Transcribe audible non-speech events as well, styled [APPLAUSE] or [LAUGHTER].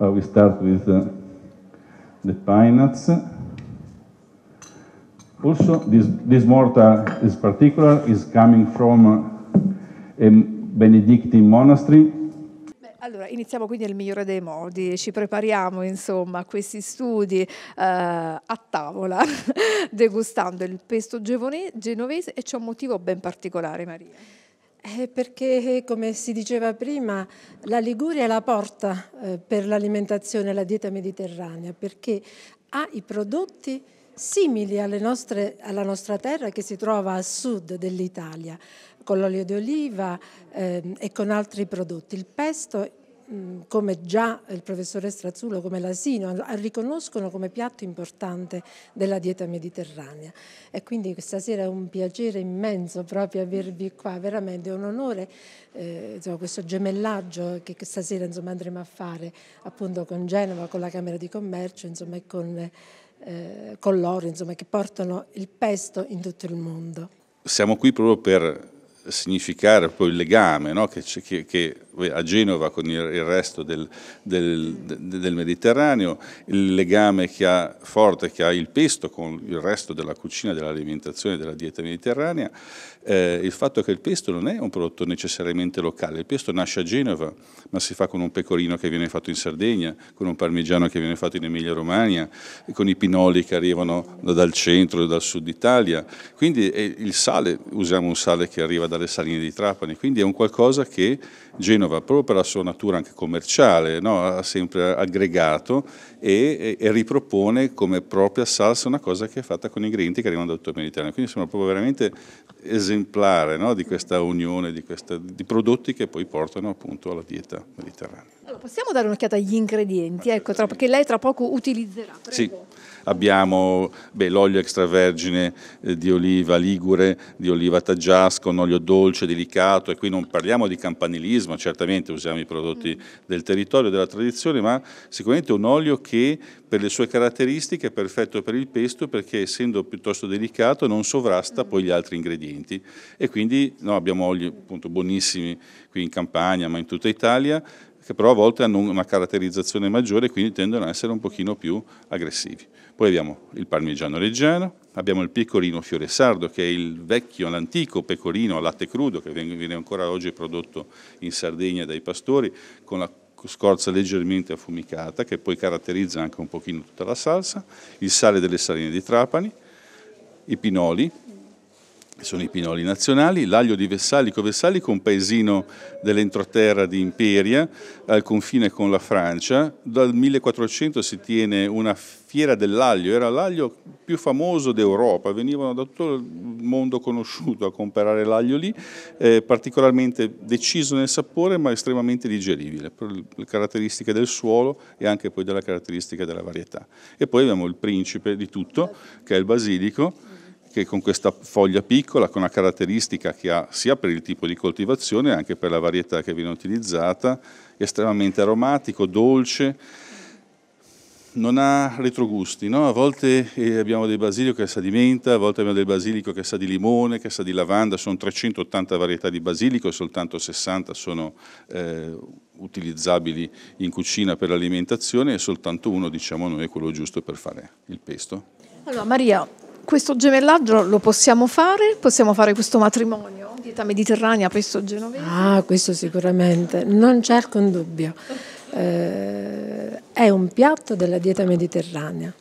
Uh, we start with uh, the pine nuts. Also, this, this mortar is particular, is coming from uh, a Benedictine monastery allora, iniziamo quindi nel migliore dei modi, ci prepariamo insomma a questi studi eh, a tavola, [LAUGHS] degustando il pesto genovese e c'è un motivo ben particolare Maria. Eh, perché, come si diceva prima, la Liguria è la porta eh, per l'alimentazione e la dieta mediterranea, perché ha i prodotti simili nostre, alla nostra terra che si trova a sud dell'Italia, con l'olio di oliva eh, e con altri prodotti. Il pesto Mm, come già il professore Strazzullo, come l'asino, riconoscono come piatto importante della dieta mediterranea. E quindi questa sera è un piacere immenso proprio avervi qua, veramente un onore eh, insomma, questo gemellaggio che stasera insomma, andremo a fare appunto con Genova, con la Camera di Commercio insomma, e con, eh, con loro, insomma, che portano il pesto in tutto il mondo. Siamo qui proprio per significare poi il legame no? che, che, che a Genova con il resto del, del, del, Mediterraneo, il legame che ha, forte che ha il pesto con il resto della cucina, dell'alimentazione, della dieta mediterranea, eh, il fatto che il pesto non è un prodotto necessariamente locale, il pesto nasce a Genova, ma si fa con un pecorino che viene fatto in Sardegna, con un parmigiano che viene fatto in Emilia-Romagna, con i pinoli che arrivano dal centro e dal sud Italia, quindi eh, il sale, usiamo un sale che arriva dalle saline di Trapani, quindi è un qualcosa che Genova Genova, proprio per la sua natura anche commerciale, no? ha sempre aggregato e, e, ripropone come propria salsa una cosa che è fatta con ingredienti che arrivano dal tutto il Mediterraneo. Quindi sono proprio veramente esemplare no? di questa unione, di, questa, di, prodotti che poi portano appunto alla dieta mediterranea. Allora, possiamo dare un'occhiata agli ingredienti, ecco, tra, che lei tra poco utilizzerà. Prego. Sì abbiamo l'olio extravergine eh, di oliva ligure, di oliva taggiasco, un olio dolce, delicato e qui non parliamo di campanilismo, certamente usiamo i prodotti mm. del territorio, della tradizione, ma sicuramente un olio che per le sue caratteristiche è perfetto per il pesto perché essendo piuttosto delicato non sovrasta mm. poi gli altri ingredienti e quindi no, abbiamo oli appunto buonissimi qui in Campania ma in tutta Italia che però a volte hanno una caratterizzazione maggiore e quindi tendono ad essere un pochino più aggressivi. Poi abbiamo il parmigiano reggiano, abbiamo il pecorino fiore sardo che è il vecchio, l'antico pecorino a latte crudo che viene ancora oggi prodotto in Sardegna dai pastori con la scorza leggermente affumicata che poi caratterizza anche un pochino tutta la salsa, il sale delle saline di Trapani, i pinoli, sono i pinoli nazionali, l'aglio di Vessalico Vessalico è un paesino dell'entroterra di Imperia al confine con la Francia, dal 1400 si tiene una fiera dell'aglio, era l'aglio più famoso d'Europa, venivano da tutto il mondo conosciuto a comprare l'aglio lì, eh, particolarmente deciso nel sapore ma estremamente digeribile per le caratteristiche del suolo e anche poi della caratteristica della varietà. E poi abbiamo il principe di tutto che è il basilico che con questa foglia piccola, con una caratteristica che ha sia per il tipo di coltivazione, anche per la varietà che viene utilizzata, estremamente aromatico, dolce, non ha retrogusti, no? a volte eh, abbiamo del basilico che sa di menta, a volte abbiamo del basilico che sa di limone, che sa di lavanda, sono 380 varietà di basilico e soltanto 60 sono eh, utilizzabili in cucina per l'alimentazione e soltanto uno, diciamo noi, è quello giusto per fare il pesto. Allora Maria, questo gemellaggio lo possiamo fare? Possiamo fare questo matrimonio? Dieta mediterranea, pesto genovese? Ah, questo sicuramente, non c'è alcun dubbio. Eh, è un piatto della dieta mediterranea.